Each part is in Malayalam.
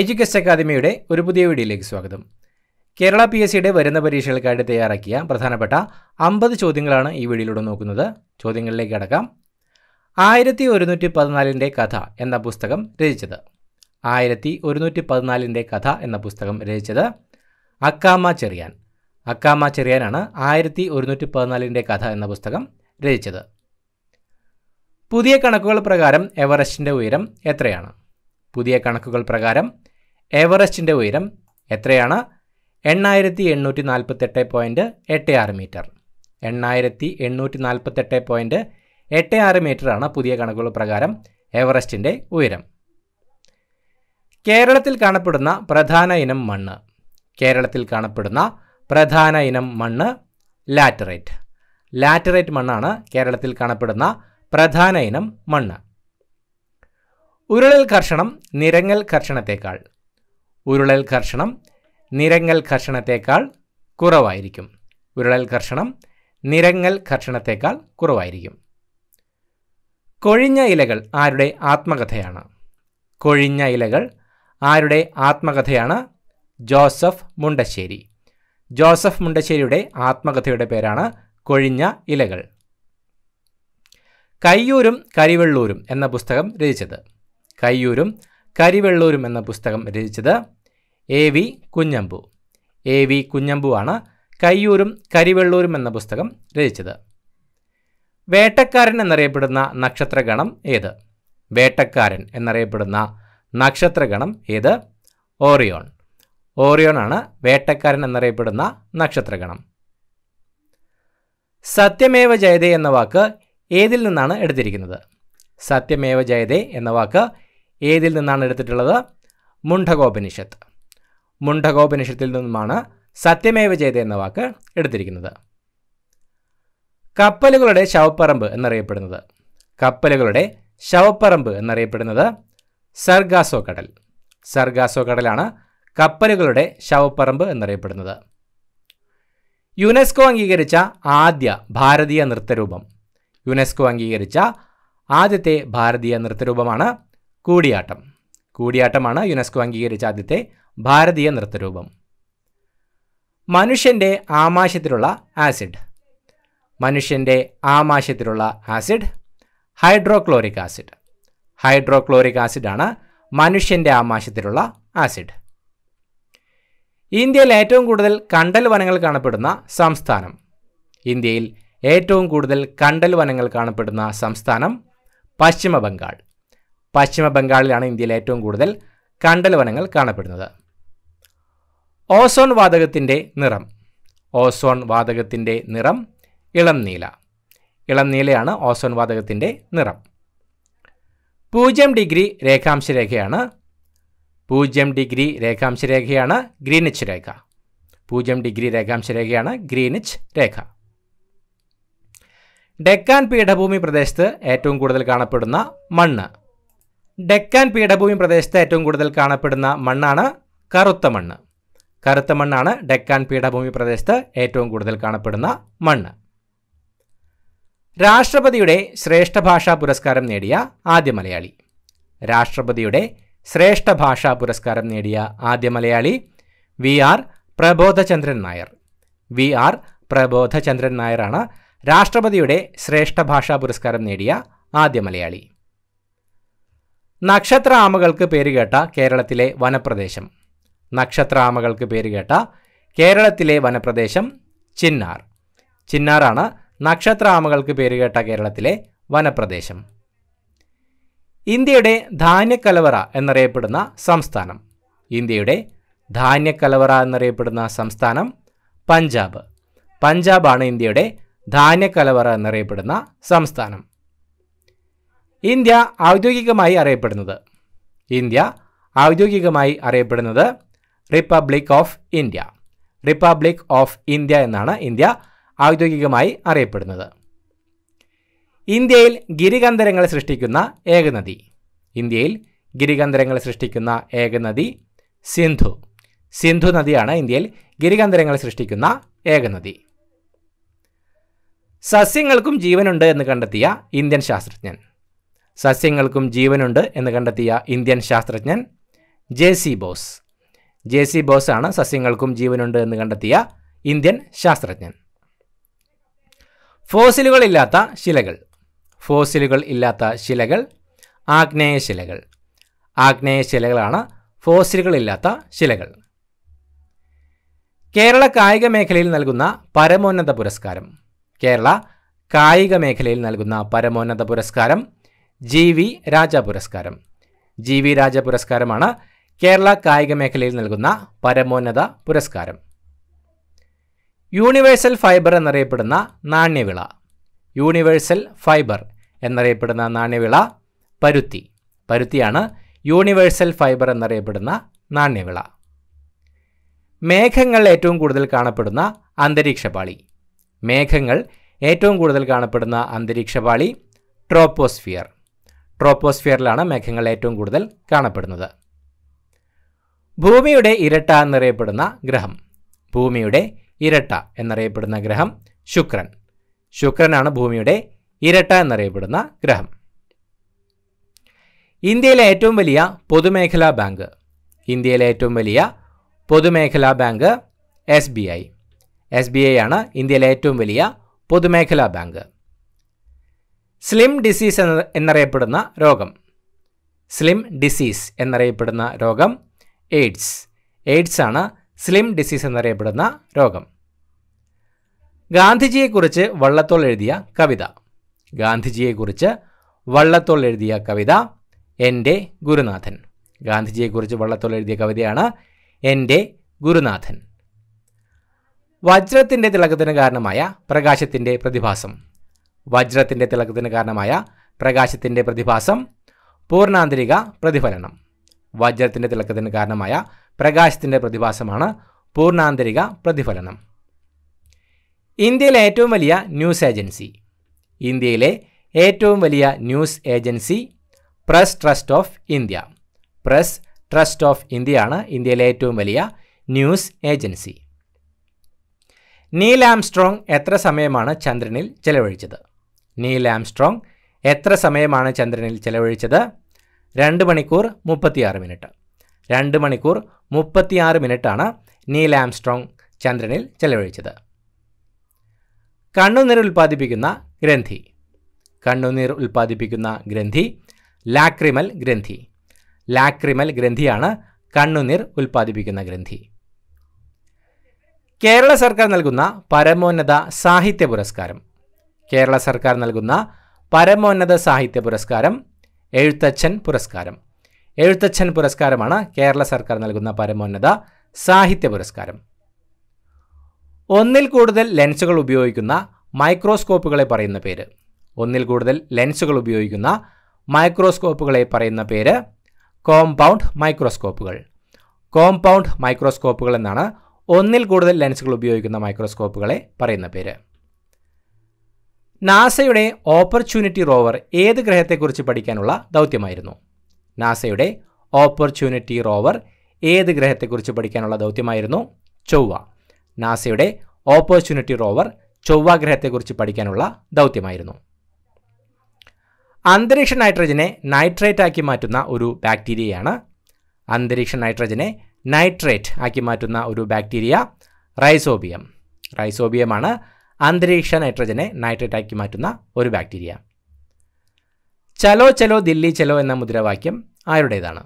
എജ്യൂക്കേഷൻ അക്കാദമിയുടെ ഒരു പുതിയ വീഡിയോയിലേക്ക് സ്വാഗതം കേരള പി എസ് സിയുടെ വരുന്ന പരീക്ഷകൾക്കായിട്ട് തയ്യാറാക്കിയ പ്രധാനപ്പെട്ട അമ്പത് ചോദ്യങ്ങളാണ് ഈ വീഡിയോയിലൂടെ നോക്കുന്നത് ചോദ്യങ്ങളിലേക്ക് അടക്കാം ആയിരത്തി ഒരുന്നൂറ്റി പതിനാലിൻ്റെ കഥ എന്ന പുസ്തകം രചിച്ചത് ആയിരത്തി ഒരുന്നൂറ്റി പതിനാലിൻ്റെ കഥ എന്ന പുസ്തകം രചിച്ചത് അക്കാമ ചെറിയാൻ അക്കാമ ചെറിയാനാണ് ആയിരത്തി ഒരുന്നൂറ്റി പതിനാലിൻ്റെ കഥ എന്ന പുസ്തകം രചിച്ചത് പുതിയ കണക്കുകൾ പ്രകാരം എവറസ്റ്റിൻ്റെ ഉയരം എത്രയാണ് പുതിയ കണക്കുകൾ പ്രകാരം എവറസ്റ്റിൻ്റെ ഉയരം എത്രയാണ് എണ്ണായിരത്തി എണ്ണൂറ്റി നാൽപ്പത്തെട്ട് പോയിൻറ്റ് എട്ട് ആറ് മീറ്റർ എണ്ണായിരത്തി എണ്ണൂറ്റി നാൽപ്പത്തെട്ട് പോയിൻറ്റ് എട്ട് ആറ് മീറ്ററാണ് പുതിയ കണക്കുകൾ പ്രകാരം എവറസ്റ്റിൻ്റെ ഉയരം കേരളത്തിൽ കാണപ്പെടുന്ന പ്രധാന ഇനം മണ്ണ് കേരളത്തിൽ കാണപ്പെടുന്ന പ്രധാന ഇനം മണ്ണ് ലാറ്ററൈറ്റ് ലാറ്ററൈറ്റ് മണ്ണാണ് കേരളത്തിൽ കാണപ്പെടുന്ന പ്രധാന ഇനം മണ്ണ് ഉരുളൽ കർഷണം നിരങ്ങൽ കർഷണത്തേക്കാൾ ഉരുളൽ ഘർഷണം നിരങ്ങൽ ഘർഷണത്തേക്കാൾ കുറവായിരിക്കും ഉരുളൽ ഘർഷണം നിരങ്ങൽ ഘർഷണത്തേക്കാൾ കുറവായിരിക്കും കൊഴിഞ്ഞ ഇലകൾ ആരുടെ ആത്മകഥയാണ് കൊഴിഞ്ഞ ഇലകൾ ആരുടെ ആത്മകഥയാണ് ജോസഫ് മുണ്ടശ്ശേരി ജോസഫ് മുണ്ടശ്ശേരിയുടെ ആത്മകഥയുടെ പേരാണ് കൊഴിഞ്ഞ ഇലകൾ കയ്യൂരും കരിവെള്ളൂരും എന്ന പുസ്തകം രചിച്ചത് കയ്യൂരും കരിവെള്ളൂരും എന്ന പുസ്തകം രചിച്ചത് A V Kunhambu A V Kunhambu ആണ് കയ്യൂരും കരിവെള്ളൂരും എന്ന പുസ്തകം രചിച്ചത് വേട്ടക്കാരൻ എന്നറിയപ്പെടുന്ന നക്ഷത്രഗണം ഏത് വേട്ടക്കാരൻ എന്നറിയപ്പെടുന്ന നക്ഷത്രഗണം ഏത് ഓറിയോൺ ഓറിയോൺ ആണ് വേട്ടക്കാരൻ എന്നറിയപ്പെടുന്ന നക്ഷത്രഗണം സത്യമേവ ജയതേ എന്ന വാക്ക് ഏതിൽ നിന്നാണ് എടുത്തിരിക്കുന്നത് സത്യമേവ ജയതേ എന്ന വാക്ക് ഏതിൽ നിന്നാണ് എടുത്തിട്ടുള്ളത് മുണ്ഡകോപനിഷത്ത് മുണ്ഡകോപനിഷത്തിൽ നിന്നുമാണ് സത്യമേവ ചെയ്ത എന്ന വാക്ക് എടുത്തിരിക്കുന്നത് കപ്പലുകളുടെ ശവപ്പറമ്പ് എന്നറിയപ്പെടുന്നത് കപ്പലുകളുടെ ശവപ്പറമ്പ് എന്നറിയപ്പെടുന്നത് സർഗാസോ കടൽ സർഗാസോ കടലാണ് കപ്പലുകളുടെ ശവപ്പറമ്പ് എന്നറിയപ്പെടുന്നത് യുനെസ്കോ അംഗീകരിച്ച ആദ്യ ഭാരതീയ നൃത്തരൂപം യുനെസ്കോ അംഗീകരിച്ച ആദ്യത്തെ ഭാരതീയ നൃത്തരൂപമാണ് കൂടിയാട്ടം കൂടിയാട്ടമാണ് യുനെസ്കോ അംഗീകരിച്ച ആദ്യത്തെ ഭാരതീയ നൃത്തരൂപം മനുഷ്യൻ്റെ ആമാശയത്തിലുള്ള ആസിഡ് മനുഷ്യൻ്റെ ആമാശയത്തിലുള്ള ആസിഡ് ഹൈഡ്രോക്ലോറിക് ആസിഡ് ഹൈഡ്രോക്ലോറിക് ആസിഡാണ് മനുഷ്യൻ്റെ ആമാശയത്തിലുള്ള ആസിഡ് ഇന്ത്യയിൽ ഏറ്റവും കൂടുതൽ കണ്ടൽ വനങ്ങൾ കാണപ്പെടുന്ന സംസ്ഥാനം ഇന്ത്യയിൽ ഏറ്റവും കൂടുതൽ കണ്ടൽ വനങ്ങൾ കാണപ്പെടുന്ന സംസ്ഥാനം പശ്ചിമ ബംഗാൾ പശ്ചിമ ബംഗാളിലാണ് ഇന്ത്യയിൽ ഏറ്റവും കൂടുതൽ കണ്ടൽ വനങ്ങൾ കാണപ്പെടുന്നത് ഓസോൺ വാതകത്തിൻ്റെ നിറം ഓസോൺ വാതകത്തിൻ്റെ നിറം ഇളം നീല ഇളം നീലയാണ് ഓസോൺ വാതകത്തിൻ്റെ നിറം പൂജ്യം ഡിഗ്രി രേഖാംശ രേഖയാണ് പൂജ്യം ഡിഗ്രി രേഖാംശ രേഖയാണ് ഗ്രീനിച്ച് രേഖ പൂജ്യം ഡിഗ്രി രേഖാംശ രേഖയാണ് ഗ്രീനിച്ച് രേഖ ഡെക്കാൻ പീഠഭൂമി പ്രദേശത്ത് ഏറ്റവും കൂടുതൽ കാണപ്പെടുന്ന മണ്ണ് ഡെക്കാൻ പീഠഭൂമി പ്രദേശത്ത് ഏറ്റവും കൂടുതൽ കാണപ്പെടുന്ന മണ്ണാണ് കറുത്ത മണ്ണ് കറുത്ത മണ്ണാണ് ഡെക്കാൻ പീഠഭൂമി പ്രദേശത്ത് ഏറ്റവും കൂടുതൽ കാണപ്പെടുന്ന മണ്ണ് രാഷ്ട്രപതിയുടെ ശ്രേഷ്ഠ ഭാഷാ പുരസ്കാരം നേടിയ ആദ്യ മലയാളി രാഷ്ട്രപതിയുടെ ശ്രേഷ്ഠ ഭാഷാ പുരസ്കാരം നേടിയ ആദ്യ Malayali V R Prabodhachandran Nair V R Prabodhachandran നായരാണ് രാഷ്ട്രപതിയുടെ ശ്രേഷ്ഠ ഭാഷാ പുരസ്കാരം നേടിയ ആദ്യ മലയാളി നക്ഷത്ര ആമകൾക്ക് പേരുകേട്ട കേരളത്തിലെ വനപ്രദേശം നക്ഷത്ര ആമകൾക്ക് പേരുകേട്ട കേരളത്തിലെ വനപ്രദേശം ചിന്നാർ ചിന്നാറാണ് നക്ഷത്ര ആമകൾക്ക് പേരുകേട്ട കേരളത്തിലെ വനപ്രദേശം ഇന്ത്യയുടെ ധാന്യക്കലവറ എന്നറിയപ്പെടുന്ന സംസ്ഥാനം ഇന്ത്യയുടെ ധാന്യക്കലവറ എന്നറിയപ്പെടുന്ന സംസ്ഥാനം പഞ്ചാബ് പഞ്ചാബാണ് ഇന്ത്യയുടെ ധാന്യക്കലവറ എന്നറിയപ്പെടുന്ന സംസ്ഥാനം ഇന്ത്യ ഔദ്യോഗികമായി അറിയപ്പെടുന്നത് ഇന്ത്യ ഔദ്യോഗികമായി അറിയപ്പെടുന്നത് republic of India republic of India എന്നാണ് ഇന്ത്യ ഔദ്യോഗികമായി അറിയപ്പെടുന്നത് ഇന്ത്യയിൽ ഗിരികന്ധരങ്ങൾ സൃഷ്ടിക്കുന്ന ഏക നദി ഇന്ത്യയിൽ ഗിരികന്ധരങ്ങൾ സൃഷ്ടിക്കുന്ന ഏക നദി സിന്ധു സിന്ധു നദിയാണ് ഇന്ത്യയിൽ ഗിരികന്ധരങ്ങൾ സൃഷ്ടിക്കുന്ന ഏക നദി സസ്യങ്ങൾക്കും ജീവനുണ്ട് എന്ന് കണ്ടെത്തിയ ഇന്ത്യൻ ശാസ്ത്രജ്ഞൻ സസ്യങ്ങൾക്കും ജീവനുണ്ട് എന്ന് കണ്ടെത്തിയ ഇന്ത്യൻ ശാസ്ത്രജ്ഞൻ J C Bose J C ആണ് സസ്യങ്ങൾക്കും ജീവനുണ്ട് എന്ന് കണ്ടെത്തിയ ഇന്ത്യൻ ശാസ്ത്രജ്ഞൻ ഫോസിലുകൾ ഇല്ലാത്ത ശിലകൾ ഫോസിലുകൾ ഇല്ലാത്ത ശിലകൾ ആഗ്നേയ ശിലകൾ ആഗ്നേയ ശിലകളാണ് ഫോസിലുകൾ ഇല്ലാത്ത ശിലകൾ കേരള കായിക മേഖലയിൽ നൽകുന്ന പരമോന്നത പുരസ്കാരം കേരള കായിക മേഖലയിൽ നൽകുന്ന പരമോന്നത പുരസ്കാരം ജി വി രാജ പുരസ്കാരം ജി വി രാജ പുരസ്കാരമാണ് കേരള കായിക മേഖലയിൽ നൽകുന്ന പരമോന്നത പുരസ്കാരം യൂണിവേഴ്സൽ ഫൈബർ എന്നറിയപ്പെടുന്ന നാണ്യവിള യൂണിവേഴ്സൽ ഫൈബർ എന്നറിയപ്പെടുന്ന നാണ്യവിള പരുത്തി പരുത്തിയാണ് യൂണിവേഴ്സൽ ഫൈബർ എന്നറിയപ്പെടുന്ന നാണ്യവിള മേഘങ്ങൾ ഏറ്റവും കൂടുതൽ കാണപ്പെടുന്ന അന്തരീക്ഷപാളി മേഘങ്ങൾ ഏറ്റവും കൂടുതൽ കാണപ്പെടുന്ന അന്തരീക്ഷപാളി ട്രോപ്പോസ്ഫിയർ ട്രോപ്പോസ്ഫിയറിലാണ് മേഘങ്ങൾ ഏറ്റവും കൂടുതൽ കാണപ്പെടുന്നത് ഭൂമിയുടെ ഇരട്ട എന്നറിയപ്പെടുന്ന ഗ്രഹം ഭൂമിയുടെ ഇരട്ട എന്നറിയപ്പെടുന്ന ഗ്രഹം ശുക്രൻ ശുക്രനാണ് ഭൂമിയുടെ ഇരട്ട എന്നറിയപ്പെടുന്ന ഗ്രഹം ഇന്ത്യയിലെ ഏറ്റവും വലിയ പൊതുമേഖലാ ബാങ്ക് ഇന്ത്യയിലെ ഏറ്റവും വലിയ പൊതുമേഖലാ bank S B I S B I ആണ് ഇന്ത്യയിലെ ഏറ്റവും വലിയ പൊതുമേഖലാ ബാങ്ക് സ്ലിം ഡിസീസ് എന്ന എന്നറിയപ്പെടുന്ന രോഗം സ്ലിം ഡിസീസ് എന്നറിയപ്പെടുന്ന രോഗം എയ്ഡ്സ് എയ്ഡ്സ് ആണ് സ്ലിം ഡിസീസ് എന്നറിയപ്പെടുന്ന രോഗം ഗാന്ധിജിയെക്കുറിച്ച് വള്ളത്തോൾ എഴുതിയ കവിത ഗാന്ധിജിയെക്കുറിച്ച് വള്ളത്തോൾ എഴുതിയ കവിത എൻ്റെ ഗുരുനാഥൻ ഗാന്ധിജിയെക്കുറിച്ച് വള്ളത്തോൾ എഴുതിയ കവിതയാണ് എൻ്റെ ഗുരുനാഥൻ വജ്രത്തിൻ്റെ തിളക്കത്തിന് കാരണമായ പ്രകാശത്തിൻ്റെ പ്രതിഭാസം വജ്രത്തിൻ്റെ തിളക്കത്തിന് കാരണമായ പ്രകാശത്തിൻ്റെ പ്രതിഭാസം പൂർണാന്തരിക പ്രതിഫലനം വജ്രത്തിൻ്റെ തിളക്കത്തിന് കാരണമായ പ്രകാശത്തിൻ്റെ പ്രതിഭാസമാണ് പൂർണാന്തരിക പ്രതിഫലനം ഇന്ത്യയിലെ ഏറ്റവും വലിയ ന്യൂസ് ഏജൻസി ഇന്ത്യയിലെ ഏറ്റവും വലിയ news agency press trust of India press trust of ഇന്ത്യയാണ് ഇന്ത്യയിലെ ഏറ്റവും വലിയ ന്യൂസ് ഏജൻസി നീൽ ആംസ്ട്രോങ് എത്ര സമയമാണ് ചന്ദ്രനിൽ ചെലവഴിച്ചത് നീൽ ആംസ്ട്രോങ് എത്ര സമയമാണ് ചന്ദ്രനിൽ ചെലവഴിച്ചത് രണ്ട് മണിക്കൂർ മുപ്പത്തിയാറ് മിനിറ്റ് രണ്ട് മണിക്കൂർ മുപ്പത്തിയാറ് മിനിറ്റാണ് നീൽ ആംസ്ട്രോങ് ചന്ദ്രനിൽ ചെലവഴിച്ചത് കണ്ണുനീർ ഉൽപ്പാദിപ്പിക്കുന്ന ഗ്രന്ഥി കണ്ണുനീർ ഉൽപ്പാദിപ്പിക്കുന്ന ഗ്രന്ഥി ലാക്രിമൽ ഗ്രന്ഥി ലാക്രിമൽ ഗ്രന്ഥിയാണ് കണ്ണുനീർ ഉൽപ്പാദിപ്പിക്കുന്ന ഗ്രന്ഥി കേരള സർക്കാർ നൽകുന്ന പരമോന്നത സാഹിത്യ പുരസ്കാരം കേരള സർക്കാർ നൽകുന്ന പരമോന്നത സാഹിത്യ പുരസ്കാരം എഴുത്തച്ഛൻ പുരസ്കാരം എഴുത്തച്ഛൻ പുരസ്കാരമാണ് കേരള സർക്കാർ നൽകുന്ന പരമോന്നത സാഹിത്യ പുരസ്കാരം ഒന്നിൽ കൂടുതൽ ലെൻസുകൾ ഉപയോഗിക്കുന്ന മൈക്രോസ്കോപ്പുകളെ പറയുന്ന പേര് ഒന്നിൽ കൂടുതൽ ലെൻസുകൾ ഉപയോഗിക്കുന്ന മൈക്രോസ്കോപ്പുകളെ പറയുന്ന പേര് കോമ്പൗണ്ട് മൈക്രോസ്കോപ്പുകൾ കോമ്പൗണ്ട് മൈക്രോസ്കോപ്പുകൾ എന്നാണ് ഒന്നിൽ കൂടുതൽ ലെൻസുകൾ ഉപയോഗിക്കുന്ന മൈക്രോസ്കോപ്പുകളെ പറയുന്ന പേര് നാസയുടെ ഓപ്പർച്യൂണിറ്റി റോവർ ഏത് ഗ്രഹത്തെക്കുറിച്ച് പഠിക്കാനുള്ള ദൗത്യമായിരുന്നു നാസയുടെ ഓപ്പർച്യൂണിറ്റി റോവർ ഏത് ഗ്രഹത്തെക്കുറിച്ച് പഠിക്കാനുള്ള ദൗത്യമായിരുന്നു ചൊവ്വ നാസയുടെ ഓപ്പർച്യൂണിറ്റി റോവർ ചൊവ്വ ഗ്രഹത്തെക്കുറിച്ച് പഠിക്കാനുള്ള ദൗത്യമായിരുന്നു അന്തരീക്ഷ നൈട്രജനെ നൈട്രേറ്റ് ആക്കി മാറ്റുന്ന ഒരു ബാക്ടീരിയയാണ് അന്തരീക്ഷ നൈട്രജനെ നൈട്രേറ്റ് ആക്കി മാറ്റുന്ന ഒരു ബാക്ടീരിയ റൈസോബിയം റൈസോബിയമാണ് അന്തരീക്ഷ നൈട്രജനെ നൈട്രേറ്റാക്കി മാറ്റുന്ന ഒരു ബാക്ടീരിയ ചലോ ചലോ ദില്ലി ചലോ എന്ന മുദ്രാവാക്യം ആരുടേതാണ്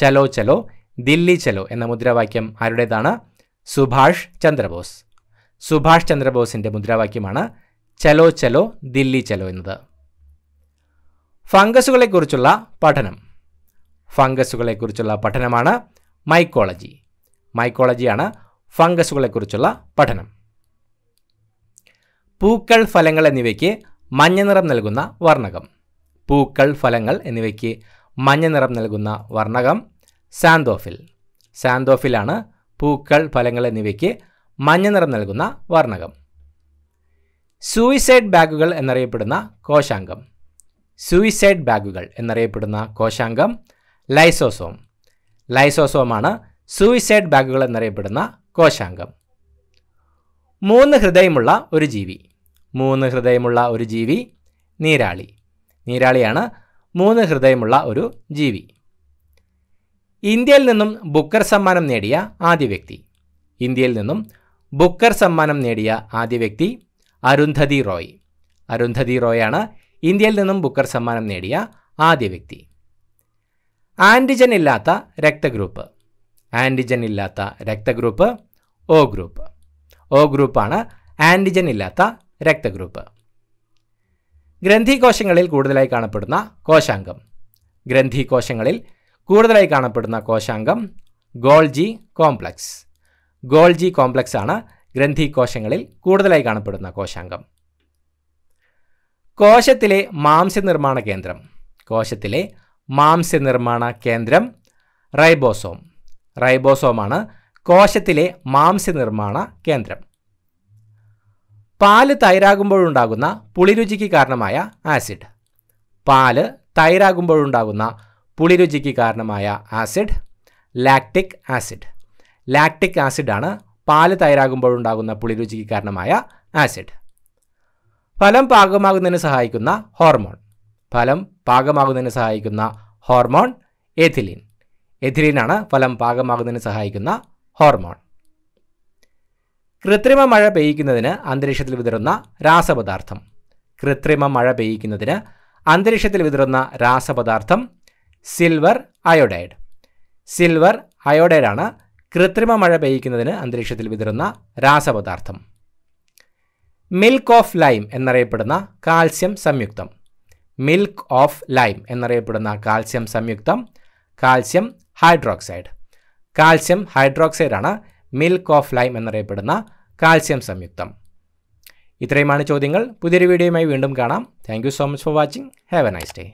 ചലോ ചലോ ദില്ലി ചലോ എന്ന മുദ്രാവാക്യം ആരുടേതാണ് സുഭാഷ് ചന്ദ്രബോസ് സുഭാഷ് ചന്ദ്രബോസിൻ്റെ മുദ്രാവാക്യമാണ് ചലോ ചലോ ദില്ലി ചലോ എന്നത് ഫംഗസുകളെക്കുറിച്ചുള്ള പഠനം ഫംഗസുകളെക്കുറിച്ചുള്ള പഠനമാണ് മൈക്കോളജി മൈക്കോളജിയാണ് ഫംഗസുകളെക്കുറിച്ചുള്ള പഠനം പൂക്കൾ ഫലങ്ങൾ എന്നിവയ്ക്ക് മഞ്ഞ നിറം നൽകുന്ന വർണ്ണകം പൂക്കൾ ഫലങ്ങൾ എന്നിവയ്ക്ക് മഞ്ഞ നിറം നൽകുന്ന വർണ്ണകം സാന്തോഫിൽ സാന്തോഫിലാണ് പൂക്കൾ ഫലങ്ങൾ എന്നിവയ്ക്ക് മഞ്ഞ നിറം നൽകുന്ന വർണ്ണകം സൂയിസൈഡ് ബാഗുകൾ എന്നറിയപ്പെടുന്ന കോശാംഗം സൂയിസൈഡ് ബാഗുകൾ എന്നറിയപ്പെടുന്ന കോശാംഗം ലൈസോസോം ലൈസോസോമാണ് സൂയിസൈഡ് ബാഗുകൾ എന്നറിയപ്പെടുന്ന കോശാംഗം മൂന്ന് ഹൃദയമുള്ള ഒരു ജീവി മൂന്ന് ഹൃദയമുള്ള ഒരു ജീവി നീരാളി നീരാളിയാണ് മൂന്ന് ഹൃദയമുള്ള ഒരു ജീവി ഇന്ത്യയിൽ നിന്നും ബുക്കർ സമ്മാനം നേടിയ ആദ്യ വ്യക്തി ഇന്ത്യയിൽ നിന്നും ബുക്കർ സമ്മാനം നേടിയ ആദ്യ വ്യക്തി അരുന്ധതി റോയ് അരുന്ധതി റോയാണ് ഇന്ത്യയിൽ നിന്നും ബുക്കർ സമ്മാനം നേടിയ ആദ്യ വ്യക്തി ആൻറ്റിജൻ ഇല്ലാത്ത രക്തഗ്രൂപ്പ് ആൻറ്റിജൻ ഇല്ലാത്ത രക്തഗ്രൂപ്പ് ഒ ഗ്രൂപ്പ് ഒ ഗ്രൂപ്പാണ് ആൻറ്റിജൻ ഇല്ലാത്ത രക്തഗ്രൂപ്പ് ഗ്രന്ഥികോശങ്ങളിൽ കൂടുതലായി കാണപ്പെടുന്ന കോശാംഗം ഗ്രന്ഥികോശങ്ങളിൽ കൂടുതലായി കാണപ്പെടുന്ന കോശാംഗം ഗോൾജി കോംപ്ലക്സ് ഗോൾജി കോംപ്ലക്സ് ആണ് ഗ്രന്ഥികോശങ്ങളിൽ കൂടുതലായി കാണപ്പെടുന്ന കോശാംഗം കോശത്തിലെ മാംസനിർമ്മാണ കേന്ദ്രം കോശത്തിലെ മാംസനിർമ്മാണ കേന്ദ്രം റൈബോസോം റൈബോസോമാണ് കോശത്തിലെ മാംസ്യനിർമ്മാണ കേന്ദ്രം പാല് തൈരാകുമ്പോഴുണ്ടാകുന്ന പുളിരുചിക്ക് കാരണമായ ആസിഡ് പാല് തൈരാകുമ്പോഴുണ്ടാകുന്ന പുളിരുചിക്ക് കാരണമായ ആസിഡ് ലാക്റ്റിക് ആസിഡ് ലാക്റ്റിക് ആസിഡാണ് പാല് തയ്യാറാകുമ്പോഴുണ്ടാകുന്ന പുളിരുചിക്ക് കാരണമായ ആസിഡ് ഫലം പാകമാകുന്നതിന് സഹായിക്കുന്ന ഹോർമോൺ ഫലം പാകമാകുന്നതിന് സഹായിക്കുന്ന ഹോർമോൺ എഥിലിൻ എഥിലിനാണ് ഫലം പാകമാകുന്നതിന് സഹായിക്കുന്ന ഹോർമോൺ കൃത്രിമ മഴ പെയ്യിക്കുന്നതിന് അന്തരീക്ഷത്തിൽ വിതറുന്ന രാസപദാർത്ഥം കൃത്രിമ മഴ പെയ്യിക്കുന്നതിന് അന്തരീക്ഷത്തിൽ വിതറുന്ന രാസപദാർത്ഥം സിൽവർ അയോഡൈഡ് സിൽവർ അയോഡൈഡാണ് കൃത്രിമ മഴ പെയ്യിക്കുന്നതിന് അന്തരീക്ഷത്തിൽ വിതറുന്ന രാസപദാർത്ഥം മിൽക്ക് ഓഫ് ലൈം എന്നറിയപ്പെടുന്ന കാൽസ്യം സംയുക്തം മിൽക്ക് ഓഫ് ലൈം എന്നറിയപ്പെടുന്ന കാൽസ്യം സംയുക്തം കാൽസ്യം ഹൈഡ്രോക്സൈഡ് കാൽസ്യം ഹൈഡ്രോക്സൈഡാണ് മിൽക്ക് ഓഫ് ലൈം എന്നറിയപ്പെടുന്ന കാൽസ്യം സംയുക്തം ഇത്രയുമാണ് ചോദ്യങ്ങൾ പുതിയൊരു വീഡിയോയുമായി വീണ്ടും കാണാം thank so much for watching have a nice day